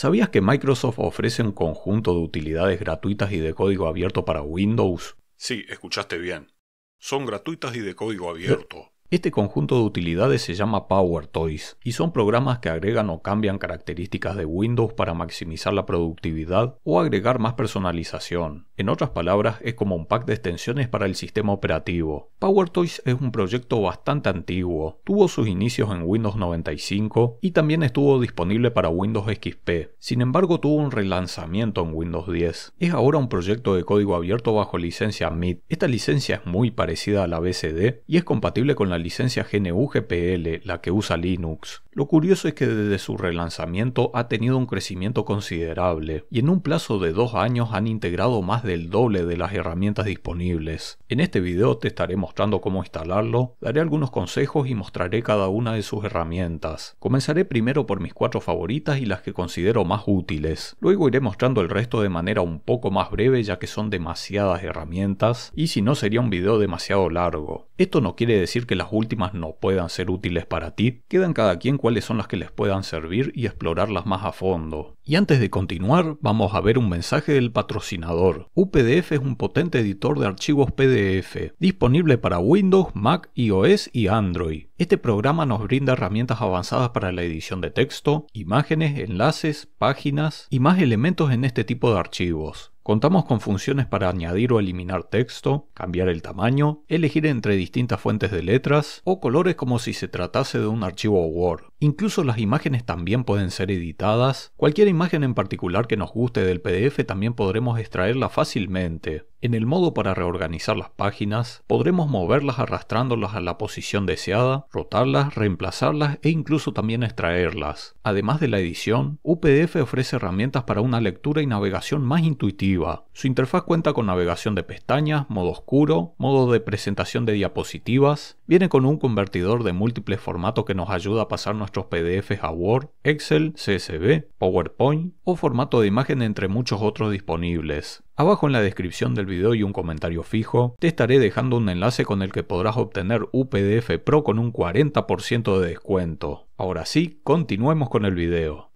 ¿Sabías que Microsoft ofrece un conjunto de utilidades gratuitas y de código abierto para Windows? Sí, escuchaste bien. Son gratuitas y de código abierto. Este conjunto de utilidades se llama Power Toys y son programas que agregan o cambian características de Windows para maximizar la productividad o agregar más personalización. En otras palabras, es como un pack de extensiones para el sistema operativo. Power Toys es un proyecto bastante antiguo, tuvo sus inicios en Windows 95 y también estuvo disponible para Windows XP. Sin embargo, tuvo un relanzamiento en Windows 10. Es ahora un proyecto de código abierto bajo licencia MIT. Esta licencia es muy parecida a la BCD y es compatible con la licencia GNU-GPL, la que usa Linux. Lo curioso es que desde su relanzamiento ha tenido un crecimiento considerable y en un plazo de dos años han integrado más del doble de las herramientas disponibles. En este video te estaré mostrando cómo instalarlo, daré algunos consejos y mostraré cada una de sus herramientas. Comenzaré primero por mis cuatro favoritas y las que considero más útiles. Luego iré mostrando el resto de manera un poco más breve ya que son demasiadas herramientas y si no sería un video demasiado largo. Esto no quiere decir que las últimas no puedan ser útiles para ti, quedan cada quien cuáles son las que les puedan servir y explorarlas más a fondo. Y antes de continuar, vamos a ver un mensaje del patrocinador. UPDF es un potente editor de archivos PDF, disponible para Windows, Mac, iOS y Android. Este programa nos brinda herramientas avanzadas para la edición de texto, imágenes, enlaces, páginas y más elementos en este tipo de archivos. Contamos con funciones para añadir o eliminar texto, cambiar el tamaño, elegir entre distintas fuentes de letras o colores como si se tratase de un archivo Word. Incluso las imágenes también pueden ser editadas. Cualquier imagen en particular que nos guste del PDF también podremos extraerla fácilmente. En el modo para reorganizar las páginas, podremos moverlas arrastrándolas a la posición deseada, rotarlas, reemplazarlas e incluso también extraerlas. Además de la edición, UPDF ofrece herramientas para una lectura y navegación más intuitiva. Su interfaz cuenta con navegación de pestañas, modo oscuro, modo de presentación de diapositivas, viene con un convertidor de múltiples formatos que nos ayuda a pasar nuestros PDFs a Word, Excel, CSV, PowerPoint o formato de imagen entre muchos otros disponibles. Abajo en la descripción del video y un comentario fijo, te estaré dejando un enlace con el que podrás obtener UPDF Pro con un 40% de descuento. Ahora sí, continuemos con el video.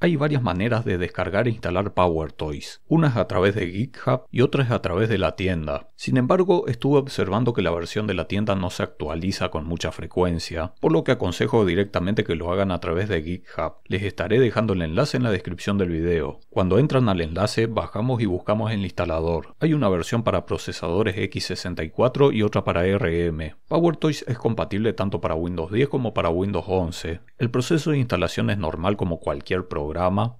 Hay varias maneras de descargar e instalar Power Toys, unas a través de GitHub y otras a través de la tienda. Sin embargo, estuve observando que la versión de la tienda no se actualiza con mucha frecuencia, por lo que aconsejo directamente que lo hagan a través de GitHub. Les estaré dejando el enlace en la descripción del video. Cuando entran al enlace, bajamos y buscamos el instalador. Hay una versión para procesadores x64 y otra para RM. Power Toys es compatible tanto para Windows 10 como para Windows 11. El proceso de instalación es normal como cualquier programa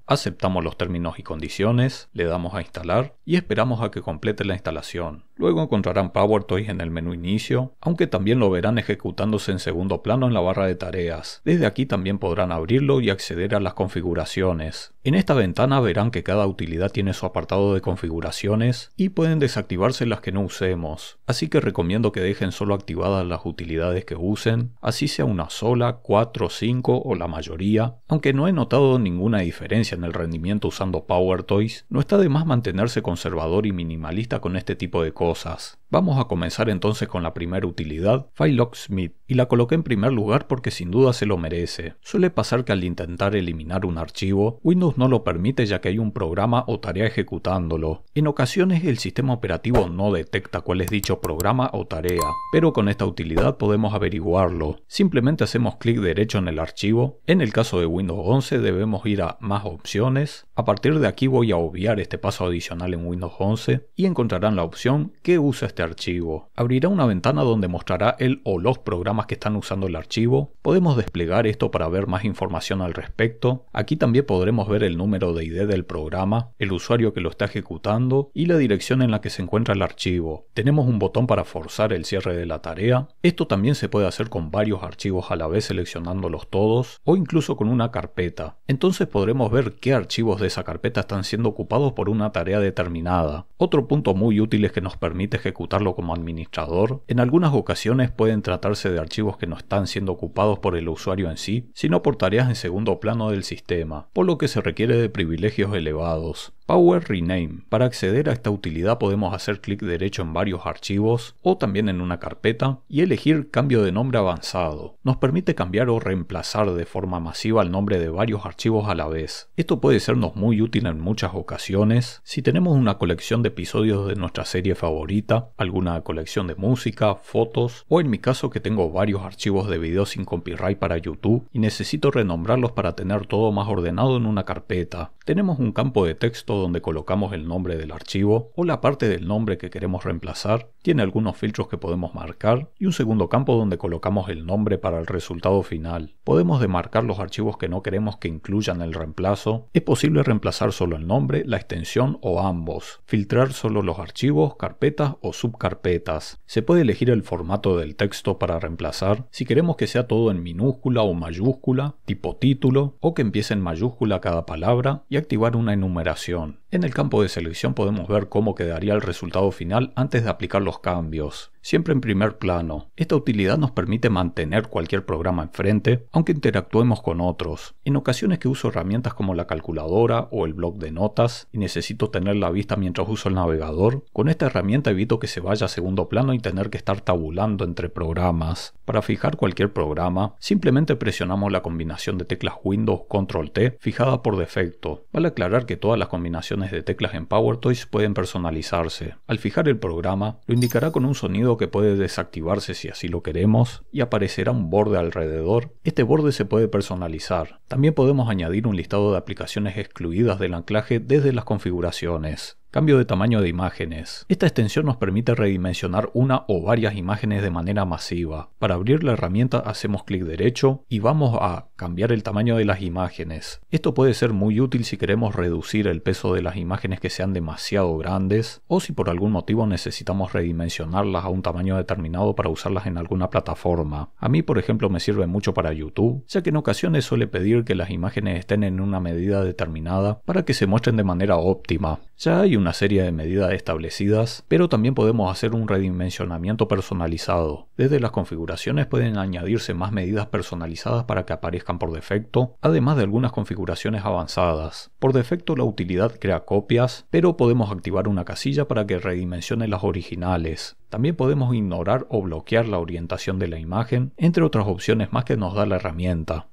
aceptamos los términos y condiciones, le damos a instalar y esperamos a que complete la instalación. Luego encontrarán PowerToys en el menú inicio, aunque también lo verán ejecutándose en segundo plano en la barra de tareas. Desde aquí también podrán abrirlo y acceder a las configuraciones. En esta ventana verán que cada utilidad tiene su apartado de configuraciones y pueden desactivarse las que no usemos, así que recomiendo que dejen solo activadas las utilidades que usen, así sea una sola, cuatro, cinco o la mayoría, aunque no he notado ninguna diferencia en el rendimiento usando Power Toys, no está de más mantenerse conservador y minimalista con este tipo de cosas. Vamos a comenzar entonces con la primera utilidad, FileLocksmith, y la coloqué en primer lugar porque sin duda se lo merece. Suele pasar que al intentar eliminar un archivo, Windows no lo permite ya que hay un programa o tarea ejecutándolo. En ocasiones el sistema operativo no detecta cuál es dicho programa o tarea, pero con esta utilidad podemos averiguarlo. Simplemente hacemos clic derecho en el archivo, en el caso de Windows 11 debemos ir a Más opciones, a partir de aquí voy a obviar este paso adicional en Windows 11 y encontrarán la opción que usa este este archivo. Abrirá una ventana donde mostrará el o los programas que están usando el archivo. Podemos desplegar esto para ver más información al respecto. Aquí también podremos ver el número de ID del programa, el usuario que lo está ejecutando y la dirección en la que se encuentra el archivo. Tenemos un botón para forzar el cierre de la tarea. Esto también se puede hacer con varios archivos a la vez seleccionándolos todos o incluso con una carpeta. Entonces podremos ver qué archivos de esa carpeta están siendo ocupados por una tarea determinada. Otro punto muy útil es que nos permite ejecutar como administrador, en algunas ocasiones pueden tratarse de archivos que no están siendo ocupados por el usuario en sí, sino por tareas en segundo plano del sistema, por lo que se requiere de privilegios elevados. Power Rename. Para acceder a esta utilidad podemos hacer clic derecho en varios archivos o también en una carpeta y elegir cambio de nombre avanzado. Nos permite cambiar o reemplazar de forma masiva el nombre de varios archivos a la vez. Esto puede sernos muy útil en muchas ocasiones si tenemos una colección de episodios de nuestra serie favorita, alguna colección de música, fotos o en mi caso que tengo varios archivos de video sin copyright para YouTube y necesito renombrarlos para tener todo más ordenado en una carpeta. Tenemos un campo de texto donde colocamos el nombre del archivo o la parte del nombre que queremos reemplazar, tiene algunos filtros que podemos marcar y un segundo campo donde colocamos el nombre para el resultado final. Podemos demarcar los archivos que no queremos que incluyan el reemplazo. Es posible reemplazar solo el nombre, la extensión o ambos. Filtrar solo los archivos, carpetas o subcarpetas. Se puede elegir el formato del texto para reemplazar si queremos que sea todo en minúscula o mayúscula, tipo título o que empiece en mayúscula cada palabra y activar una enumeración. En el campo de selección podemos ver cómo quedaría el resultado final antes de aplicar los cambios siempre en primer plano. Esta utilidad nos permite mantener cualquier programa enfrente, aunque interactuemos con otros. En ocasiones que uso herramientas como la calculadora o el bloc de notas y necesito tener la vista mientras uso el navegador, con esta herramienta evito que se vaya a segundo plano y tener que estar tabulando entre programas. Para fijar cualquier programa, simplemente presionamos la combinación de teclas Windows Control T fijada por defecto. Vale aclarar que todas las combinaciones de teclas en PowerToys pueden personalizarse. Al fijar el programa, lo indicará con un sonido que puede desactivarse si así lo queremos y aparecerá un borde alrededor. Este borde se puede personalizar. También podemos añadir un listado de aplicaciones excluidas del anclaje desde las configuraciones. Cambio de tamaño de imágenes. Esta extensión nos permite redimensionar una o varias imágenes de manera masiva. Para abrir la herramienta hacemos clic derecho y vamos a cambiar el tamaño de las imágenes. Esto puede ser muy útil si queremos reducir el peso de las imágenes que sean demasiado grandes o si por algún motivo necesitamos redimensionarlas a un tamaño determinado para usarlas en alguna plataforma. A mí por ejemplo me sirve mucho para YouTube, ya que en ocasiones suele pedir que las imágenes estén en una medida determinada para que se muestren de manera óptima. Ya hay una serie de medidas establecidas, pero también podemos hacer un redimensionamiento personalizado. Desde las configuraciones pueden añadirse más medidas personalizadas para que aparezcan por defecto, además de algunas configuraciones avanzadas. Por defecto la utilidad crea copias, pero podemos activar una casilla para que redimensione las originales. También podemos ignorar o bloquear la orientación de la imagen, entre otras opciones más que nos da la herramienta.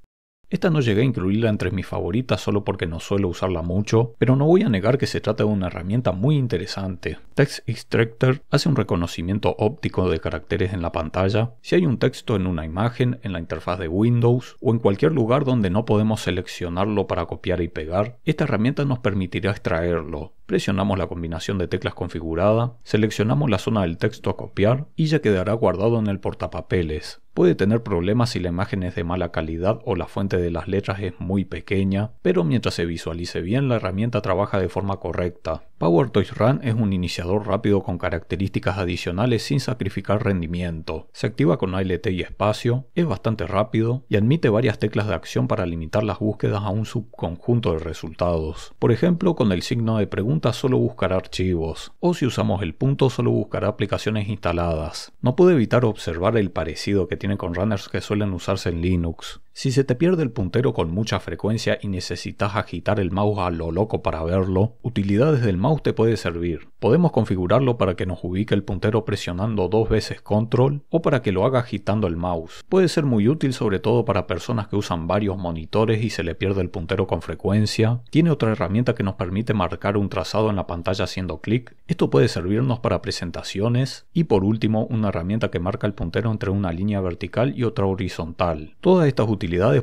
Esta no llegué a incluirla entre mis favoritas solo porque no suelo usarla mucho, pero no voy a negar que se trata de una herramienta muy interesante. Text Extractor hace un reconocimiento óptico de caracteres en la pantalla. Si hay un texto en una imagen, en la interfaz de Windows o en cualquier lugar donde no podemos seleccionarlo para copiar y pegar, esta herramienta nos permitirá extraerlo, Presionamos la combinación de teclas configurada, seleccionamos la zona del texto a copiar y ya quedará guardado en el portapapeles. Puede tener problemas si la imagen es de mala calidad o la fuente de las letras es muy pequeña, pero mientras se visualice bien la herramienta trabaja de forma correcta. Power PowerToys Run es un iniciador rápido con características adicionales sin sacrificar rendimiento. Se activa con ALT y espacio, es bastante rápido y admite varias teclas de acción para limitar las búsquedas a un subconjunto de resultados. Por ejemplo, con el signo de pregunta solo buscará archivos, o si usamos el punto solo buscará aplicaciones instaladas. No puedo evitar observar el parecido que tiene con runners que suelen usarse en Linux. Si se te pierde el puntero con mucha frecuencia y necesitas agitar el mouse a lo loco para verlo, utilidades del mouse te puede servir. Podemos configurarlo para que nos ubique el puntero presionando dos veces control o para que lo haga agitando el mouse. Puede ser muy útil sobre todo para personas que usan varios monitores y se le pierde el puntero con frecuencia. Tiene otra herramienta que nos permite marcar un trazado en la pantalla haciendo clic. Esto puede servirnos para presentaciones. Y por último, una herramienta que marca el puntero entre una línea vertical y otra horizontal. Todas estas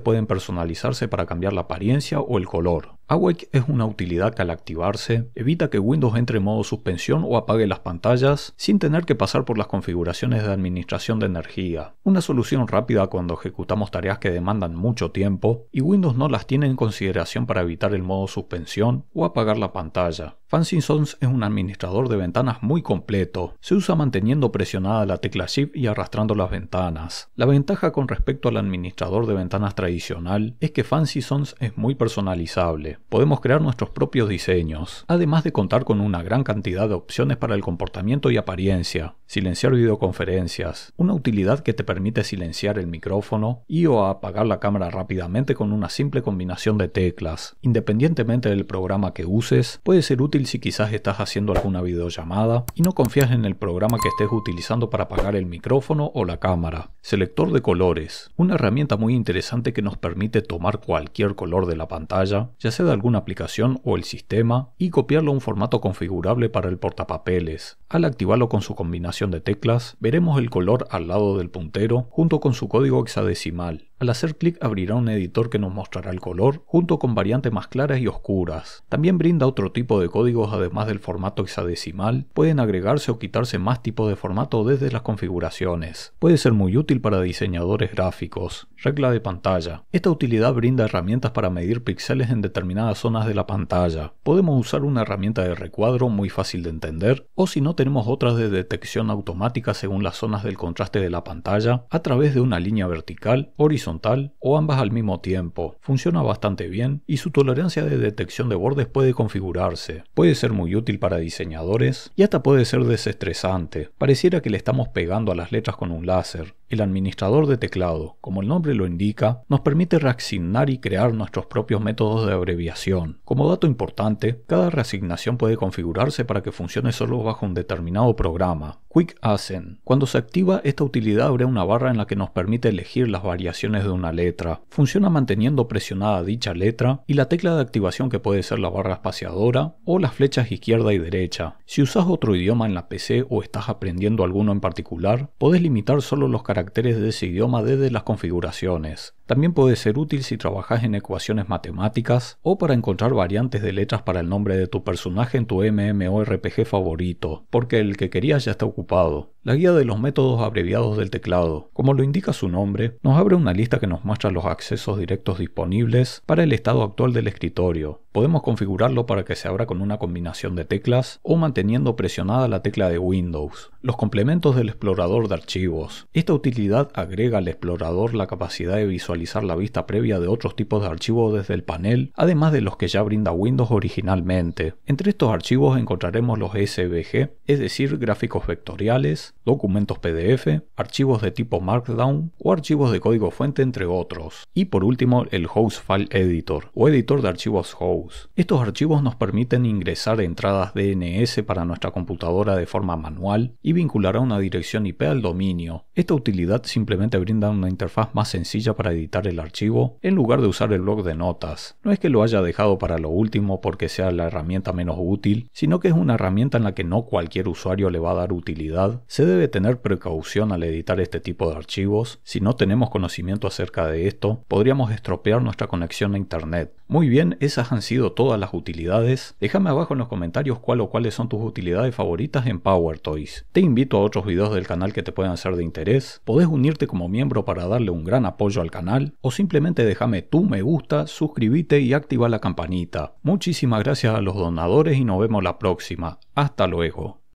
pueden personalizarse para cambiar la apariencia o el color. Awake es una utilidad que al activarse evita que Windows entre en modo suspensión o apague las pantallas sin tener que pasar por las configuraciones de administración de energía. Una solución rápida cuando ejecutamos tareas que demandan mucho tiempo y Windows no las tiene en consideración para evitar el modo suspensión o apagar la pantalla. Fancy es un administrador de ventanas muy completo. Se usa manteniendo presionada la tecla Shift y arrastrando las ventanas. La ventaja con respecto al administrador de ventanas tradicional es que Fancy es muy personalizable podemos crear nuestros propios diseños, además de contar con una gran cantidad de opciones para el comportamiento y apariencia, silenciar videoconferencias, una utilidad que te permite silenciar el micrófono y o apagar la cámara rápidamente con una simple combinación de teclas. Independientemente del programa que uses, puede ser útil si quizás estás haciendo alguna videollamada y no confías en el programa que estés utilizando para apagar el micrófono o la cámara. Selector de colores, una herramienta muy interesante que nos permite tomar cualquier color de la pantalla, ya sea de alguna aplicación o el sistema y copiarlo a un formato configurable para el portapapeles. Al activarlo con su combinación de teclas, veremos el color al lado del puntero junto con su código hexadecimal. Al hacer clic abrirá un editor que nos mostrará el color, junto con variantes más claras y oscuras. También brinda otro tipo de códigos además del formato hexadecimal, pueden agregarse o quitarse más tipos de formato desde las configuraciones. Puede ser muy útil para diseñadores gráficos. Regla de pantalla. Esta utilidad brinda herramientas para medir píxeles en determinadas zonas de la pantalla. Podemos usar una herramienta de recuadro muy fácil de entender, o si no tenemos otras de detección automática según las zonas del contraste de la pantalla, a través de una línea vertical, horizontal o ambas al mismo tiempo. Funciona bastante bien y su tolerancia de detección de bordes puede configurarse. Puede ser muy útil para diseñadores y hasta puede ser desestresante. Pareciera que le estamos pegando a las letras con un láser. El administrador de teclado, como el nombre lo indica, nos permite reasignar y crear nuestros propios métodos de abreviación. Como dato importante, cada reasignación puede configurarse para que funcione solo bajo un determinado programa. Quick Assen. Cuando se activa esta utilidad abre una barra en la que nos permite elegir las variaciones de una letra. Funciona manteniendo presionada dicha letra y la tecla de activación que puede ser la barra espaciadora o las flechas izquierda y derecha. Si usas otro idioma en la PC o estás aprendiendo alguno en particular, podés limitar solo los caracteres de ese idioma desde las configuraciones. También puede ser útil si trabajas en ecuaciones matemáticas o para encontrar variantes de letras para el nombre de tu personaje en tu MMORPG favorito, porque el que querías ya está ocupado. La guía de los métodos abreviados del teclado, como lo indica su nombre, nos abre una lista que nos muestra los accesos directos disponibles para el estado actual del escritorio. Podemos configurarlo para que se abra con una combinación de teclas o manteniendo presionada la tecla de Windows. Los complementos del explorador de archivos. Esta utilidad agrega al explorador la capacidad de visualizar la vista previa de otros tipos de archivos desde el panel, además de los que ya brinda Windows originalmente. Entre estos archivos encontraremos los SVG, es decir, gráficos vectoriales, documentos PDF, archivos de tipo Markdown o archivos de código fuente, entre otros. Y por último, el Host File Editor o editor de archivos host. Estos archivos nos permiten ingresar entradas DNS para nuestra computadora de forma manual y vincular a una dirección IP al dominio. Esta utilidad simplemente brinda una interfaz más sencilla para editar el archivo en lugar de usar el blog de notas. No es que lo haya dejado para lo último porque sea la herramienta menos útil, sino que es una herramienta en la que no cualquier usuario le va a dar utilidad debe tener precaución al editar este tipo de archivos, si no tenemos conocimiento acerca de esto, podríamos estropear nuestra conexión a Internet. Muy bien, esas han sido todas las utilidades. Déjame abajo en los comentarios cuál o cuáles son tus utilidades favoritas en Power Toys. Te invito a otros videos del canal que te puedan ser de interés. Podés unirte como miembro para darle un gran apoyo al canal o simplemente déjame tu me gusta, suscríbete y activa la campanita. Muchísimas gracias a los donadores y nos vemos la próxima. Hasta luego.